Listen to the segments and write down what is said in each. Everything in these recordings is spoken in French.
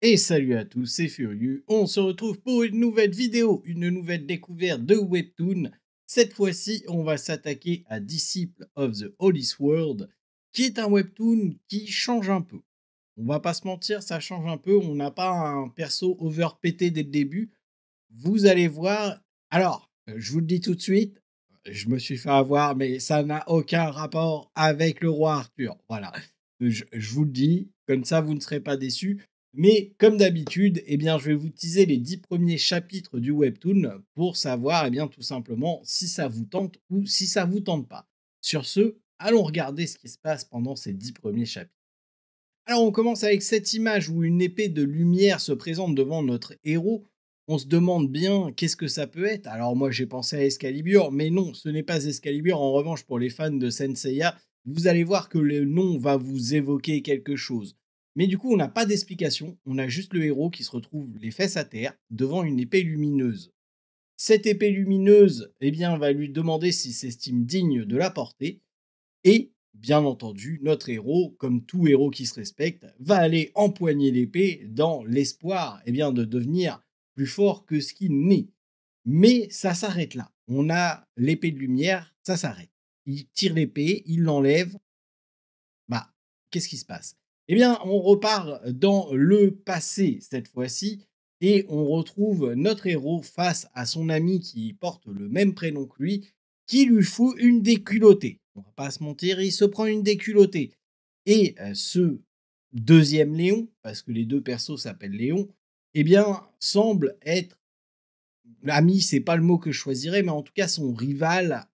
Et salut à tous, c'est Furieux. On se retrouve pour une nouvelle vidéo, une nouvelle découverte de Webtoon. Cette fois-ci, on va s'attaquer à Disciple of the Holy World, qui est un webtoon qui change un peu. On va pas se mentir, ça change un peu. On n'a pas un perso overpété dès le début. Vous allez voir. Alors, euh, je vous le dis tout de suite, je me suis fait avoir, mais ça n'a aucun rapport avec le roi Arthur. Voilà, je, vous le dis, comme ça vous ne serez pas déçus. Mais comme d'habitude, eh bien, je vais vous teaser les dix premiers chapitres du webtoon pour savoir, eh bien, tout simplement, si ça vous tente ou si ça vous tente pas. Sur ce, allons regarder ce qui se passe pendant ces dix premiers chapitres. Alors, on commence avec cette image où une épée de lumière se présente devant notre héros on se demande bien qu'est-ce que ça peut être. Alors moi j'ai pensé à Excalibur, mais non, ce n'est pas Excalibur. En revanche, pour les fans de Senseiya, vous allez voir que le nom va vous évoquer quelque chose. Mais du coup, on n'a pas d'explication, on a juste le héros qui se retrouve les fesses à terre devant une épée lumineuse. Cette épée lumineuse, eh bien, va lui demander s'il s'estime digne de la porter, et bien entendu, notre héros, comme tout héros qui se respecte, va aller empoigner l'épée dans l'espoir eh bien, de devenir fort que ce qui n'est. Mais ça s'arrête là. On a l'épée de lumière, ça s'arrête. Il tire l'épée, il l'enlève. Bah, qu'est-ce qui se passe Eh bien, on repart dans le passé cette fois-ci et on retrouve notre héros face à son ami qui porte le même prénom que lui, qui lui fout une déculottée. On va pas se mentir, il se prend une déculottée. Et euh, ce deuxième Léon, parce que les deux persos s'appellent Léon, eh bien, semble être l'ami, c'est pas le mot que je choisirais, mais en tout cas son rival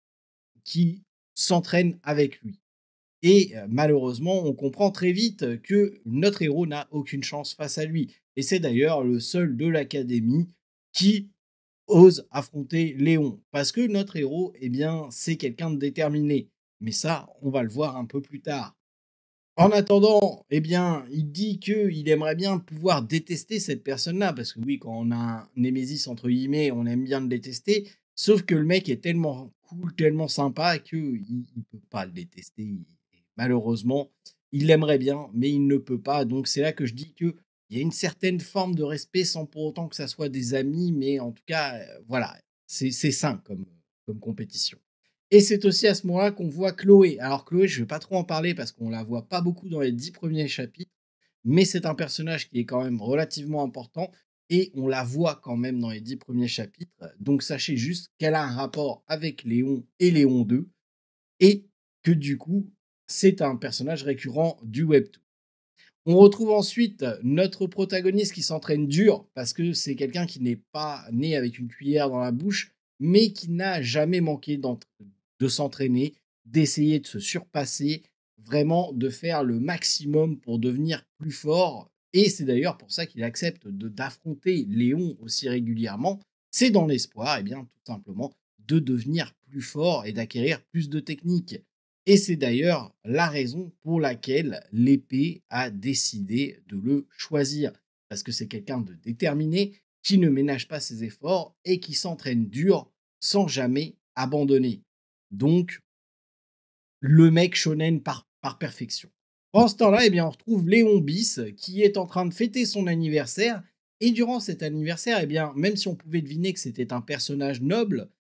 qui s'entraîne avec lui. Et euh, malheureusement, on comprend très vite que notre héros n'a aucune chance face à lui. Et c'est d'ailleurs le seul de l'académie qui ose affronter Léon. Parce que notre héros, eh bien, c'est quelqu'un de déterminé. Mais ça, on va le voir un peu plus tard. En attendant, eh bien, il dit il aimerait bien pouvoir détester cette personne-là, parce que oui, quand on a un Némésis entre guillemets, on aime bien le détester, sauf que le mec est tellement cool, tellement sympa, qu'il ne peut pas le détester. malheureusement, il l'aimerait bien, mais il ne peut pas. Donc c'est là que je dis que il y a une certaine forme de respect, sans pour autant que ça soit des amis, mais en tout cas, euh, voilà, c'est sain comme, comme compétition. Et c'est aussi à ce moment-là qu'on voit Chloé. Alors Chloé, je ne vais pas trop en parler parce qu'on ne la voit pas beaucoup dans les dix premiers chapitres, mais c'est un personnage qui est quand même relativement important et on la voit quand même dans les dix premiers chapitres. Donc sachez juste qu'elle a un rapport avec Léon et Léon 2 et que du coup, c'est un personnage récurrent du webtoon. On retrouve ensuite notre protagoniste qui s'entraîne dur parce que c'est quelqu'un qui n'est pas né avec une cuillère dans la bouche mais qui n'a jamais manqué de s'entraîner, d'essayer de se surpasser, vraiment de faire le maximum pour devenir plus fort. Et c'est d'ailleurs pour ça qu'il accepte d'affronter Léon aussi régulièrement. C'est dans l'espoir, et eh bien, tout simplement, de devenir plus fort et d'acquérir plus de techniques. Et c'est d'ailleurs la raison pour laquelle l'épée a décidé de le choisir. Parce que c'est quelqu'un de déterminé, qui ne ménage pas ses efforts et qui s'entraîne dur sans jamais abandonner. Donc, le mec shonen par, par perfection. En ce temps-là, eh bien, on retrouve Léon Bis qui est en train de fêter son anniversaire. Et durant cet anniversaire, eh bien, même si on pouvait deviner que c'était un personnage noble,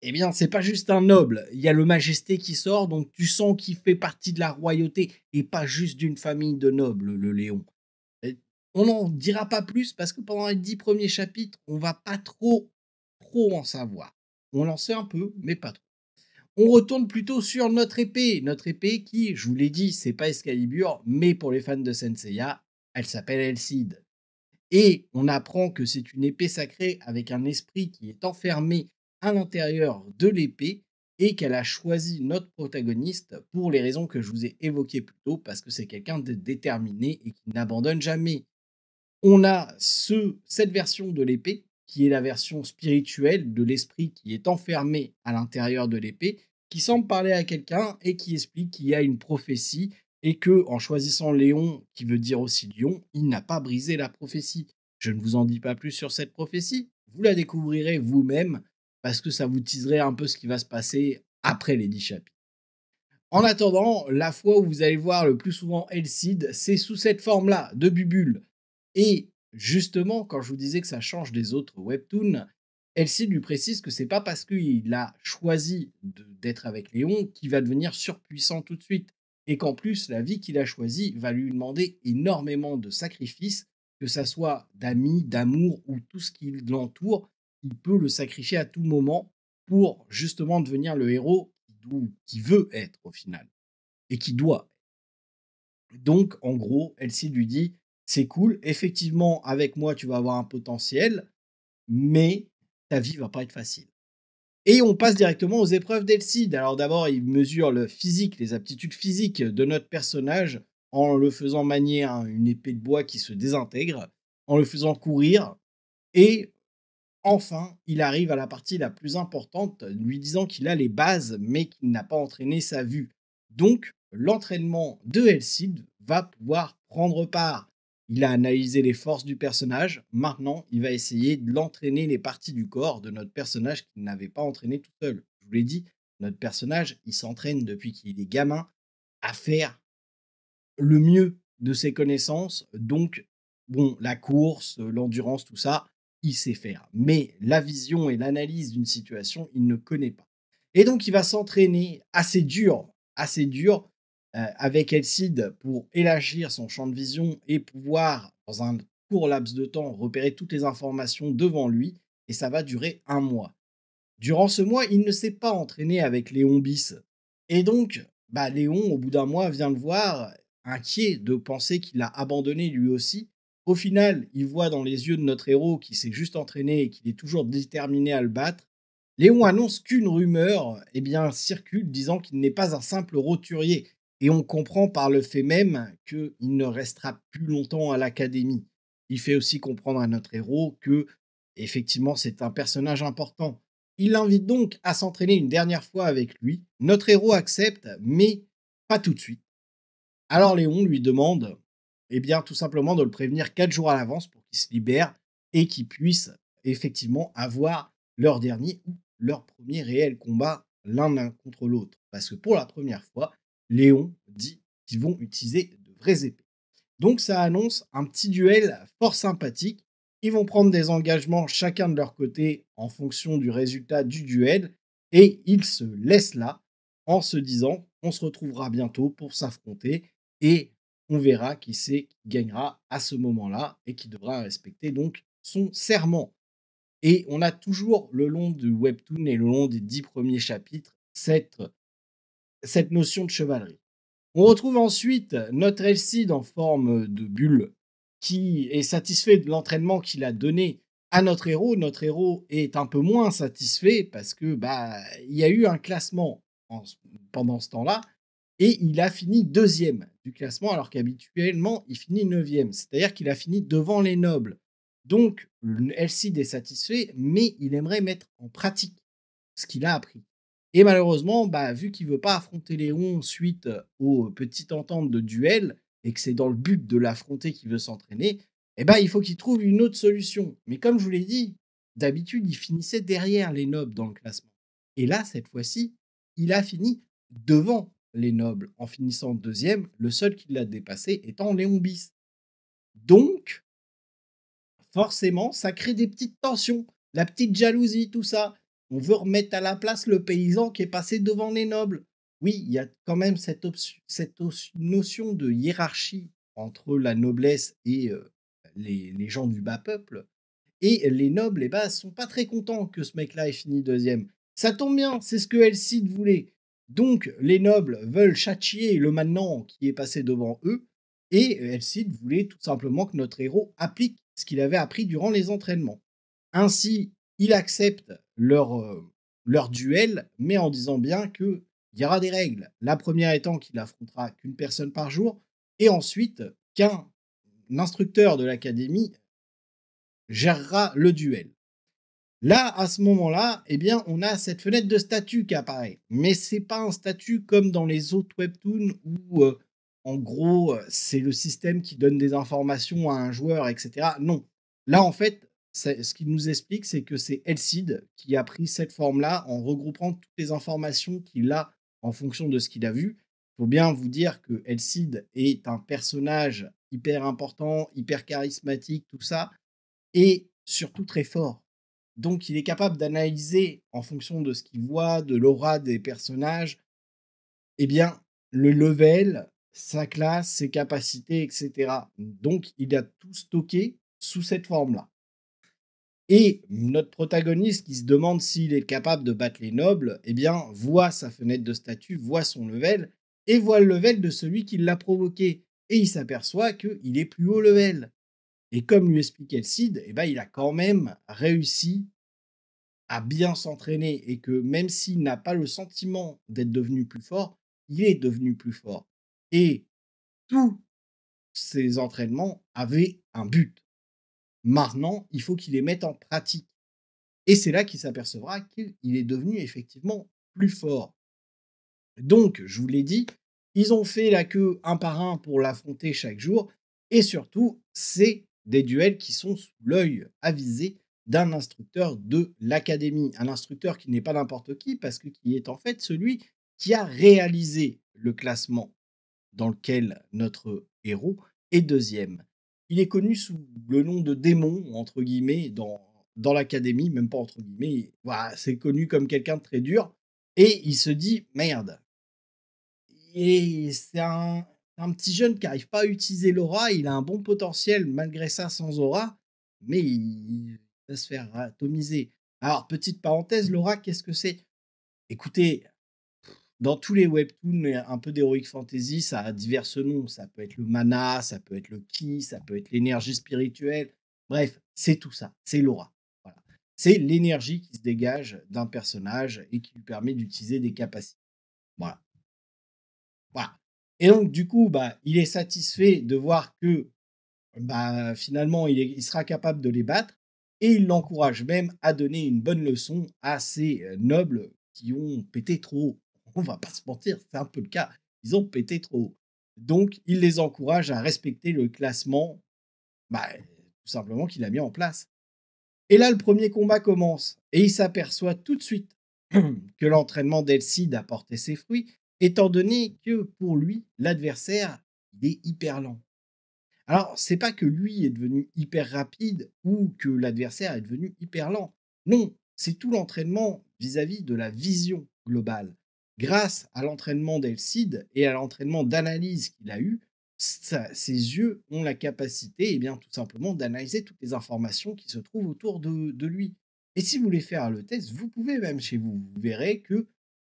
eh bien, c'est pas juste un noble. Il y a le majesté qui sort, donc tu sens qu'il fait partie de la royauté et pas juste d'une famille de nobles, le Léon. on n'en dira pas plus parce que pendant les dix premiers chapitres, on va pas trop, trop en savoir. On l'en un peu, mais pas trop. On retourne plutôt sur notre épée. Notre épée qui, je vous l'ai dit, c'est pas Excalibur, mais pour les fans de Senseiya, elle s'appelle Elcide. Et on apprend que c'est une épée sacrée avec un esprit qui est enfermé à l'intérieur de l'épée et qu'elle a choisi notre protagoniste pour les raisons que je vous ai évoquées plus tôt, parce que c'est quelqu'un de déterminé et qui n'abandonne jamais. On a ce, cette version de l'épée qui est la version spirituelle de l'esprit qui est enfermé à l'intérieur de l'épée, qui semble parler à quelqu'un et qui explique qu'il y a une prophétie et que, en choisissant Léon, qui veut dire aussi lion, il n'a pas brisé la prophétie. Je ne vous en dis pas plus sur cette prophétie, vous la découvrirez vous-même parce que ça vous teaserait un peu ce qui va se passer après les dix chapitres. En attendant, la fois où vous allez voir le plus souvent Elcide, c'est sous cette forme-là, de bubule. Et Justement, quand je vous disais que ça change des autres webtoons, Elsie lui précise que c'est pas parce qu'il a choisi d'être avec Léon qu'il va devenir surpuissant tout de suite, et qu'en plus la vie qu'il a choisie va lui demander énormément de sacrifices, que ça soit d'amis, d'amour ou tout ce qui l'entoure, il peut le sacrifier à tout moment pour justement devenir le héros qui veut être au final, et qui doit. Donc en gros, Elsie lui dit c'est cool. Effectivement, avec moi, tu vas avoir un potentiel, mais ta vie va pas être facile. Et on passe directement aux épreuves d'Elcide. Alors d'abord, il mesure le physique, les aptitudes physiques de notre personnage en le faisant manier une épée de bois qui se désintègre, en le faisant courir. Et enfin, il arrive à la partie la plus importante, lui disant qu'il a les bases, mais qu'il n'a pas entraîné sa vue. Donc, l'entraînement de Elcide va pouvoir prendre part. Il a analysé les forces du personnage. Maintenant, il va essayer de l'entraîner les parties du corps de notre personnage qu'il n'avait pas entraîné tout seul. Je vous l'ai dit, notre personnage, il s'entraîne depuis qu'il est gamin à faire le mieux de ses connaissances. Donc, bon, la course, l'endurance, tout ça, il sait faire. Mais la vision et l'analyse d'une situation, il ne connaît pas. Et donc, il va s'entraîner assez dur, assez dur euh, avec Elcid pour élargir son champ de vision et pouvoir, dans un court laps de temps, repérer toutes les informations devant lui, et ça va durer un mois. Durant ce mois, il ne s'est pas entraîné avec Léon Bis. Et donc, bah, Léon, au bout d'un mois, vient le voir, inquiet de penser qu'il a abandonné lui aussi. Au final, il voit dans les yeux de notre héros qui s'est juste entraîné et qu'il est toujours déterminé à le battre. Léon annonce qu'une rumeur eh bien, circule disant qu'il n'est pas un simple roturier, et on comprend par le fait même qu'il ne restera plus longtemps à l'académie. Il fait aussi comprendre à notre héros que, effectivement, c'est un personnage important. Il l'invite donc à s'entraîner une dernière fois avec lui. Notre héros accepte, mais pas tout de suite. Alors Léon lui demande, eh bien, tout simplement de le prévenir quatre jours à l'avance pour qu'il se libère et qu'il puisse effectivement avoir leur dernier ou leur premier réel combat l'un contre l'autre. Parce que pour la première fois, Léon dit qu'ils vont utiliser de vraies épées. Donc ça annonce un petit duel fort sympathique. Ils vont prendre des engagements chacun de leur côté en fonction du résultat du duel et ils se laissent là en se disant on se retrouvera bientôt pour s'affronter et on verra qui c'est qui gagnera à ce moment-là et qui devra respecter donc son serment. Et on a toujours le long du webtoon et le long des dix premiers chapitres cette cette notion de chevalerie. On retrouve ensuite notre Elsie en forme de bulle qui est satisfait de l'entraînement qu'il a donné à notre héros. Notre héros est un peu moins satisfait parce que bah il y a eu un classement pendant ce temps-là et il a fini deuxième du classement alors qu'habituellement il finit neuvième. C'est-à-dire qu'il a fini devant les nobles. Donc Elsie est satisfait mais il aimerait mettre en pratique ce qu'il a appris. Et malheureusement, bah, vu qu'il veut pas affronter Léon suite euh, aux petites ententes de duel, et que c'est dans le but de l'affronter qu'il veut s'entraîner, eh ben, il faut qu'il trouve une autre solution. Mais comme je vous l'ai dit, d'habitude, il finissait derrière les nobles dans le classement. Et là, cette fois-ci, il a fini devant les nobles en finissant deuxième, le seul qui l'a dépassé étant Léon Bis. Donc, forcément, ça crée des petites tensions, la petite jalousie, tout ça. On veut remettre à la place le paysan qui est passé devant les nobles. Oui, il y a quand même cette, notion de hiérarchie entre la noblesse et euh, les, gens du bas peuple. Et les nobles, et eh bas, ben, sont pas très contents que ce mec-là ait fini deuxième. Ça tombe bien, c'est ce que Elcide voulait. Donc, les nobles veulent châtier le maintenant qui est passé devant eux, et Elcide voulait tout simplement que notre héros applique ce qu'il avait appris durant les entraînements. Ainsi, il accepte euh, leur, duel, mais en disant bien il y aura des règles. La première étant qu'il affrontera qu'une personne par jour, et ensuite qu'un instructeur de l'académie gérera le duel. Là, à ce moment-là, eh bien, on a cette fenêtre de statut qui apparaît. Mais c'est pas un statut comme dans les autres webtoons où, euh, en gros, euh, c'est le système qui donne des informations à un joueur, etc. Non. Là, en fait, ce qu'il nous explique, c'est que c'est Elcid qui a pris cette forme-là en regroupant toutes les informations qu'il a en fonction de ce qu'il a vu. Il faut bien vous dire que Elcid est un personnage hyper important, hyper charismatique, tout ça, et surtout très fort. Donc il est capable d'analyser en fonction de ce qu'il voit, de l'aura des personnages, eh bien, le level, sa classe, ses capacités, etc. Donc il a tout stocké sous cette forme-là. Et notre protagoniste qui se demande s'il est capable de battre les nobles, eh bien, voit sa fenêtre de statut, voit son level, et voit le level de celui qui l'a provoqué. Et il s'aperçoit qu'il est plus haut level. Et comme lui expliquait le Cid, eh bien, il a quand même réussi à bien s'entraîner et que même s'il n'a pas le sentiment d'être devenu plus fort, il est devenu plus fort. Et tous ces entraînements avaient un but. Maintenant, il faut qu'il les mette en pratique. Et c'est là qu'il s'apercevra qu'il est devenu effectivement plus fort. Donc, je vous l'ai dit, ils ont fait la queue un par un pour l'affronter chaque jour. Et surtout, c'est des duels qui sont sous l'œil avisé d'un instructeur de l'académie. Un instructeur qui n'est pas n'importe qui, parce que est en fait celui qui a réalisé le classement dans lequel notre héros est deuxième. Il est connu sous le nom de démon, entre guillemets, dans, dans l'académie, même pas entre guillemets. Voilà, c'est connu comme quelqu'un de très dur. Et il se dit, merde. Et c'est un, un petit jeune qui n'arrive pas à utiliser l'aura. Il a un bon potentiel, malgré ça, sans aura. Mais il, va se faire atomiser. Alors, petite parenthèse, l'aura, qu'est-ce que c'est Écoutez, dans tous les webtoons un peu d'heroic fantasy, ça a divers noms. Ça peut être le mana, ça peut être le ki, ça peut être l'énergie spirituelle. Bref, c'est tout ça. C'est l'aura. C'est l'énergie qui se dégage d'un personnage et qui lui permet d'utiliser des capacités. Voilà. Voilà. Et donc, du coup, bah, il est satisfait de voir que bah, finalement, il, il sera capable de les battre. Et il l'encourage même à donner une bonne leçon à ces euh, nobles qui ont pété trop haut on va pas se mentir, c'est un peu le cas. Ils ont pété trop haut. Donc, il les encourage à respecter le classement, bah, tout simplement qu'il a mis en place. Et là, le premier combat commence, et il s'aperçoit tout de suite que l'entraînement d'Elcide a porté ses fruits, étant donné que pour lui, l'adversaire, il est hyper lent. Alors, c'est pas que lui est devenu hyper rapide ou que l'adversaire est devenu hyper lent. Non, c'est tout l'entraînement vis-à-vis de la vision globale grâce à l'entraînement d'Elcide et à l'entraînement d'analyse qu'il a eu, ses yeux ont la capacité, eh bien, tout simplement, d'analyser toutes les informations qui se trouvent autour de, lui. Et si vous voulez faire le test, vous pouvez même chez vous. Vous verrez que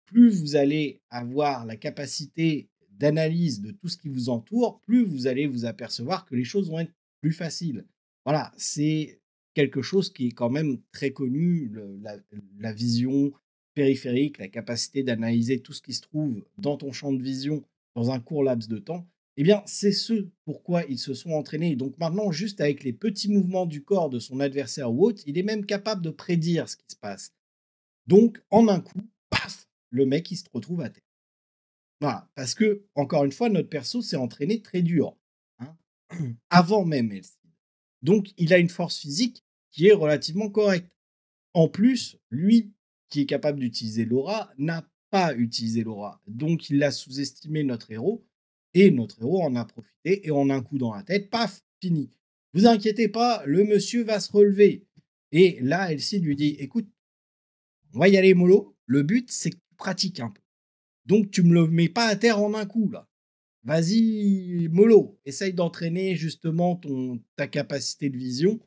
plus vous allez avoir la capacité d'analyse de tout ce qui vous entoure, plus vous allez vous apercevoir que les choses vont être plus faciles. Voilà, c'est quelque chose qui est quand même très connu, la, vision périphérique, la capacité d'analyser tout ce qui se trouve dans ton champ de vision dans un court laps de temps, eh bien, c'est ce pourquoi ils se sont entraînés. Donc maintenant, juste avec les petits mouvements du corps de son adversaire ou autre, il est même capable de prédire ce qui se passe. Donc, en un coup, paf, le mec, il se retrouve à terre. Voilà, parce que, encore une fois, notre perso s'est entraîné très dur, hein, avant même Elsie. Donc, il a une force physique qui est relativement correcte. En plus, lui, qui est capable d'utiliser l'aura, n'a pas utilisé l'aura. Donc il a sous-estimé notre héros, et notre héros en a profité, et en un coup dans la tête, paf, fini. Vous inquiétez pas, le monsieur va se relever. Et là, Elsie lui dit, écoute, on va y aller Molo. le but c'est que tu pratiques un peu. Donc tu me le mets pas à terre en un coup, là. Vas-y, Molo. essaye d'entraîner justement ton, ta capacité de vision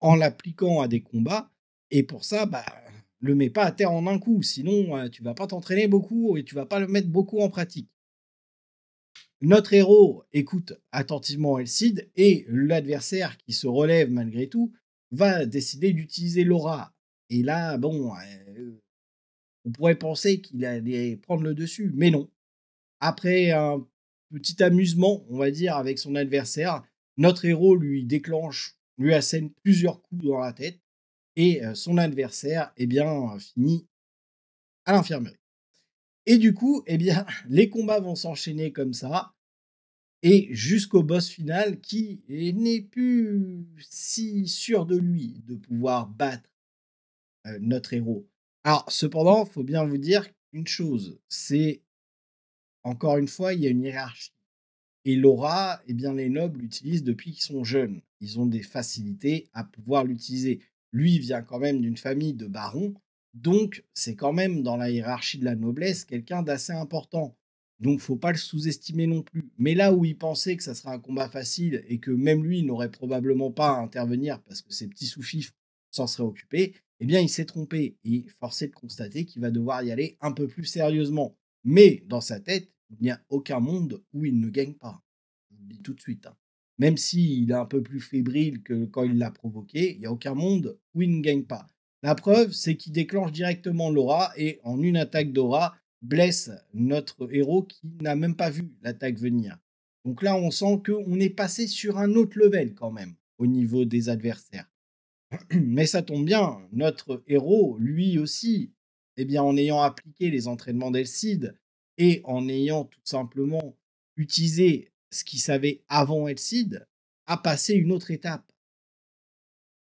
en l'appliquant à des combats. Et pour ça, bah, le mets pas à terre en un coup, sinon euh, tu vas pas t'entraîner beaucoup et tu vas pas le mettre beaucoup en pratique. Notre héros écoute attentivement Cid et l'adversaire qui se relève malgré tout va décider d'utiliser l'aura. Et là, bon, euh, on pourrait penser qu'il allait prendre le dessus, mais non. Après un petit amusement, on va dire, avec son adversaire, notre héros lui déclenche, lui assène plusieurs coups dans la tête et son adversaire, est eh bien, euh, finit à l'infirmerie. Et du coup, eh bien, les combats vont s'enchaîner comme ça, et jusqu'au boss final qui n'est plus si sûr de lui de pouvoir battre notre héros. Alors, cependant, faut bien vous dire une chose, c'est encore une fois, il y a une hiérarchie. Et l'aura, eh bien, les nobles l'utilisent depuis qu'ils sont jeunes. Ils ont des facilités à pouvoir l'utiliser. Lui vient quand même d'une famille de barons, donc c'est quand même dans la hiérarchie de la noblesse quelqu'un d'assez important. Donc faut pas le sous-estimer non plus. Mais là où il pensait que ça serait un combat facile et que même lui n'aurait probablement pas à intervenir parce que ses petits sous s'en seraient occupés, eh bien il s'est trompé et forcé de constater qu'il va devoir y aller un peu plus sérieusement. Mais dans sa tête, il n'y a aucun monde où il ne gagne pas. Je le dis tout de suite. Hein même s'il est un peu plus fébrile que quand il l'a provoqué, il n'y a aucun monde où il ne gagne pas. La mmh. preuve, c'est qu'il déclenche directement l'aura et en une attaque d'aura, blesse notre héros qui n'a même pas vu l'attaque venir. Donc là, on sent qu'on est passé sur un autre level quand même au niveau des adversaires. Mais ça tombe bien, notre héros, lui aussi, eh bien, en ayant appliqué les entraînements d'Elcide et en ayant tout simplement utilisé ce qu'il savait avant Elside a passé une autre étape.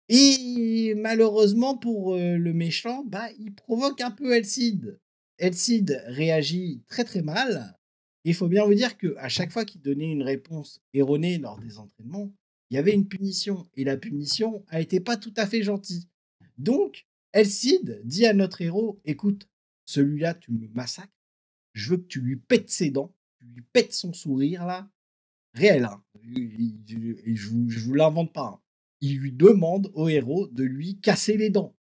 Et malheureusement pour le méchant, bah, il provoque un peu Elcide. elside réagit très très mal. Il faut bien vous dire que à chaque fois qu'il donnait une réponse erronée lors des entraînements, il y avait une punition et la punition a été pas tout à fait gentille. Donc, Elside dit à notre héros "Écoute, celui-là tu me massacres. Je veux que tu lui pètes ses dents, tu lui pètes son sourire là réel. Hein. je ne vous, l'invente pas. Hein. Il lui demande au héros de lui casser les dents.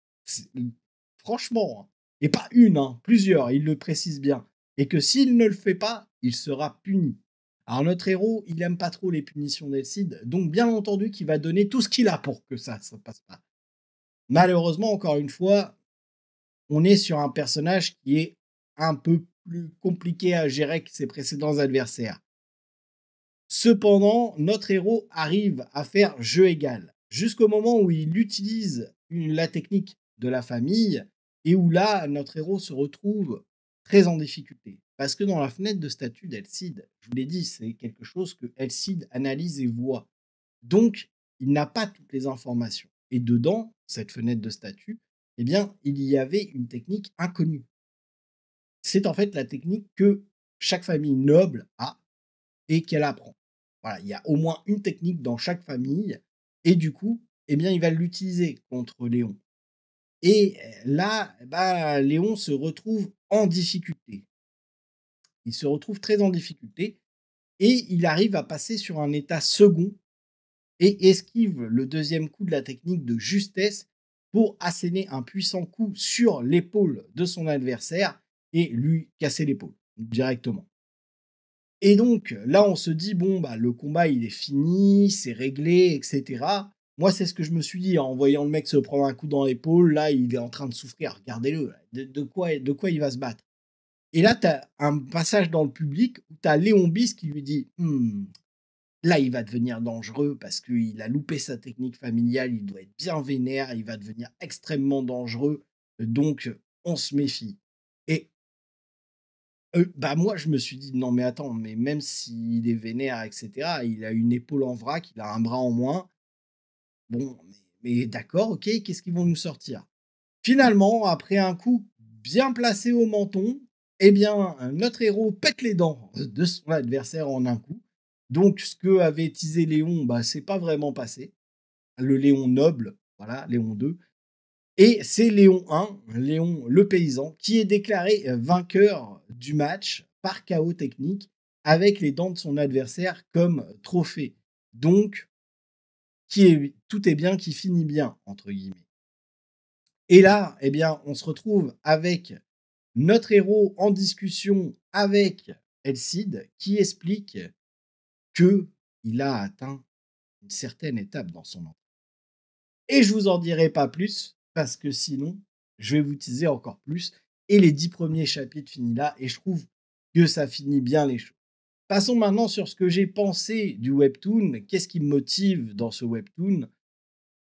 Franchement. Hein, et pas une, plusieurs, il le précise bien. Et que s'il ne le fait pas, il sera puni. Alors notre héros, il aime pas trop les punitions d'Elcide, donc bien entendu qu'il va donner tout ce qu'il a pour que ça ne passe pas. Malheureusement, encore une fois, on est sur un personnage qui est un peu plus compliqué à gérer que ses précédents adversaires. Cependant, notre héros arrive à faire jeu égal, jusqu'au moment où il utilise la technique de la famille, et où là, notre héros se retrouve très en difficulté. Parce que dans la fenêtre de statut d'Elcide, je vous l'ai dit, c'est quelque chose que Elcide analyse et voit. Donc, il n'a pas toutes les informations. Et dedans, cette fenêtre de statut, eh bien, il y avait une technique inconnue. C'est en fait la technique que chaque famille noble a et qu'elle apprend. Voilà, il y a au moins une technique dans chaque famille, et du coup, eh bien, il va l'utiliser contre Léon. Et là, eh ben, Léon se retrouve en difficulté. Il se retrouve très en difficulté, et il arrive à passer sur un état second et esquive le deuxième coup de la technique de justesse pour asséner un puissant coup sur l'épaule de son adversaire et lui casser l'épaule directement. Et donc là, on se dit, bon, bah, le combat, il est fini, c'est réglé, etc. Moi, c'est ce que je me suis dit en voyant le mec se prendre un coup dans l'épaule. Là, il est en train de souffrir, regardez-le. De, quoi, de quoi il va se battre Et là, tu as un passage dans le public où tu as Léon Bis qui lui dit, «Hmm, là, il va devenir dangereux parce qu'il a loupé sa technique familiale, il doit être bien vénère, il va devenir extrêmement dangereux. Donc, on se méfie. Euh, bah moi, je me suis dit, non mais attends, mais même s'il est vénère, etc., il a une épaule en vrac, il a un bras en moins. Bon, mais, d'accord, ok, qu'est-ce qu'ils vont nous sortir Finalement, après un coup bien placé au menton, eh bien, notre héros pète les dents de son adversaire en un coup. Donc, ce que avait teasé Léon, bah, c'est pas vraiment passé. Le Léon noble, voilà, Léon II, et c'est Léon 1, Léon le paysan, qui est déclaré vainqueur du match par chaos technique avec les dents de son adversaire comme trophée. Donc, qui est, tout est bien qui finit bien, entre guillemets. Et là, eh bien, on se retrouve avec notre héros en discussion avec Cid qui explique que il a atteint une certaine étape dans son entrée. Et je vous en dirai pas plus, parce que sinon, je vais vous teaser encore plus. Et les dix premiers chapitres finissent là, et je trouve que ça finit bien les choses. Passons maintenant sur ce que j'ai pensé du webtoon. Qu'est-ce qui me motive dans ce webtoon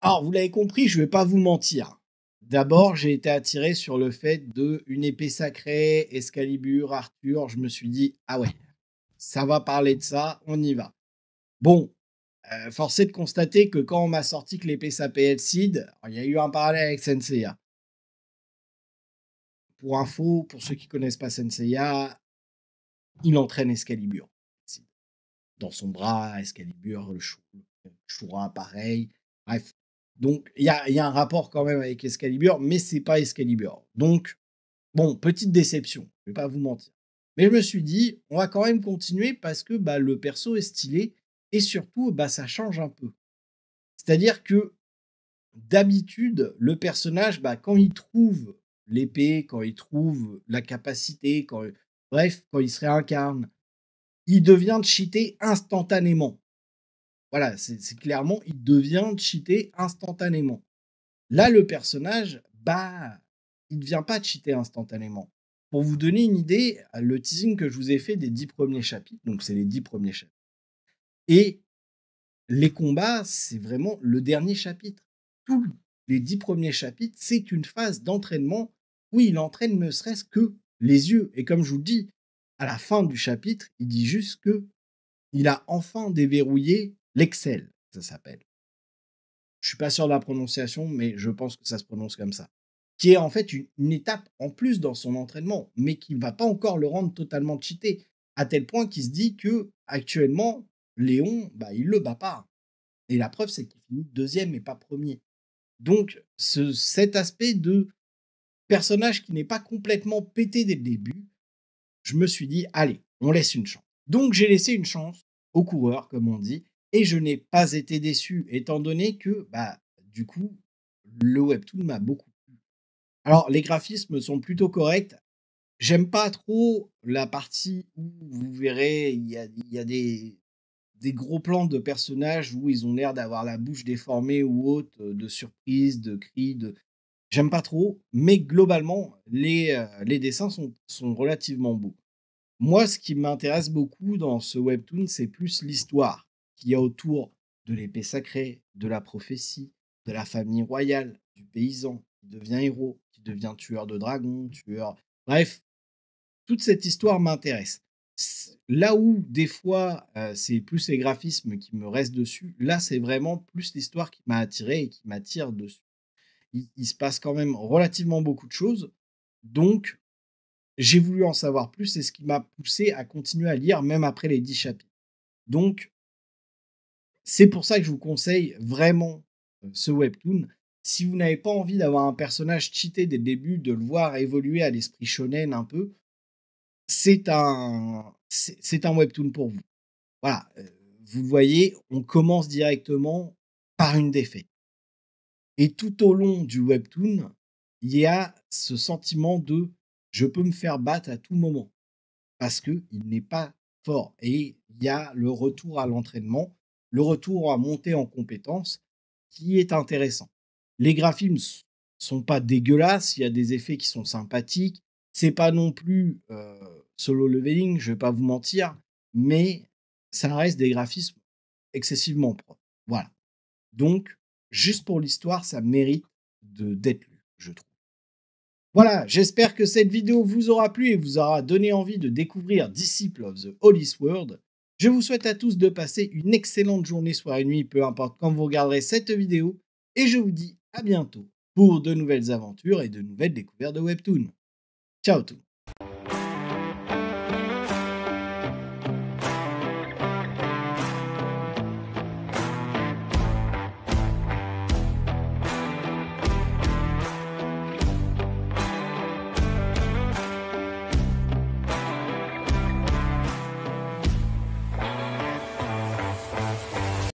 Alors, vous l'avez compris, je ne vais pas vous mentir. D'abord, j'ai été attiré sur le fait de une épée sacrée, Excalibur, Arthur. Je me suis dit, ah ouais, ça va parler de ça, on y va. Bon, euh, forcé de constater que quand on m'a sorti que l'épée s'appelait Elcide, il y a eu un parallèle avec Senseiya. Pour info, pour ceux qui connaissent pas Senseiya, il entraîne Excalibur. Dans son bras, Excalibur, le Choura, pareil. Bref. Donc, il y a, un rapport quand même avec Excalibur, mais c'est pas Excalibur. Donc, bon, petite déception, je ne vais pas vous mentir. Mais je me suis dit, on va quand même continuer parce que bah, le perso est stylé et surtout, bah, ça change un peu. C'est-à-dire que d'habitude, le personnage, bah, quand il trouve l'épée, quand il trouve la capacité, quand bref, quand il se réincarne, il devient cheaté instantanément. Voilà, c'est clairement, il devient cheaté instantanément. Là, le personnage, bah, il ne devient pas cheaté instantanément. Pour vous donner une idée, le teasing que je vous ai fait des dix premiers chapitres, donc c'est les dix premiers chapitres, et les combats, c'est vraiment le dernier chapitre. Tous les dix premiers chapitres, c'est une phase d'entraînement où il entraîne ne serait-ce que les yeux. Et comme je vous dis, à la fin du chapitre, il dit juste que il a enfin déverrouillé l'Excel, ça s'appelle. Je suis pas sûr de la prononciation, mais je pense que ça se prononce comme ça. Qui est en fait une, étape en plus dans son entraînement, mais qui ne va pas encore le rendre totalement cheaté, à tel point qu'il se dit que actuellement, Léon, bah, il le bat pas. Hein. Et la preuve, c'est qu'il finit deuxième et pas premier. Donc, ce, cet aspect de personnage qui n'est pas complètement pété dès le début, je me suis dit, allez, on laisse une chance. Donc, j'ai laissé une chance au coureur, comme on dit, et je n'ai pas été déçu, étant donné que, bah, du coup, le webtoon m'a beaucoup plu. Alors, les graphismes sont plutôt corrects. J'aime pas trop la partie où vous verrez, il y a des, des gros plans de personnages où ils ont l'air d'avoir la bouche déformée ou autre, euh, de surprise, de cris, de... J'aime pas trop, mais globalement, euh, les, dessins sont, sont relativement beaux. Moi, ce qui m'intéresse beaucoup dans ce webtoon, c'est plus l'histoire qu'il y a autour de l'épée sacrée, de la prophétie, de la famille royale, du paysan qui devient héros, qui devient tueur de dragons, tueur... Bref, toute cette histoire m'intéresse là où des fois c'est plus les graphismes qui me restent dessus, là c'est vraiment plus l'histoire qui m'a attiré et qui m'attire dessus. Il, se passe quand même relativement beaucoup de choses, donc j'ai voulu en savoir plus, c'est ce qui m'a poussé à continuer à lire même après les dix chapitres. Donc c'est pour ça que je vous conseille vraiment ce webtoon. Si vous n'avez pas envie d'avoir un personnage cheaté dès le début, de le voir évoluer à l'esprit shonen un peu, c'est un, c'est un webtoon pour vous. Voilà, euh, vous voyez, on commence directement par une défaite. Et tout au long du webtoon, il y a ce sentiment de je peux me faire battre à tout moment parce que il n'est pas fort. Et il y a le retour à l'entraînement, le retour à monter en compétence qui est intéressant. Les graphismes sont pas dégueulasses, il y a des effets qui sont sympathiques. C'est pas non plus euh, solo leveling, je vais pas vous mentir, mais ça reste des graphismes excessivement propres. Voilà. Donc, juste pour l'histoire, ça mérite d'être lu, je trouve. Voilà, j'espère que cette vidéo vous aura plu et vous aura donné envie de découvrir Disciple of the Holy World. Je vous souhaite à tous de passer une excellente journée, soirée, nuit, peu importe quand vous regarderez cette vidéo, et je vous dis à bientôt pour de nouvelles aventures et de nouvelles découvertes de Webtoon. Ciao tout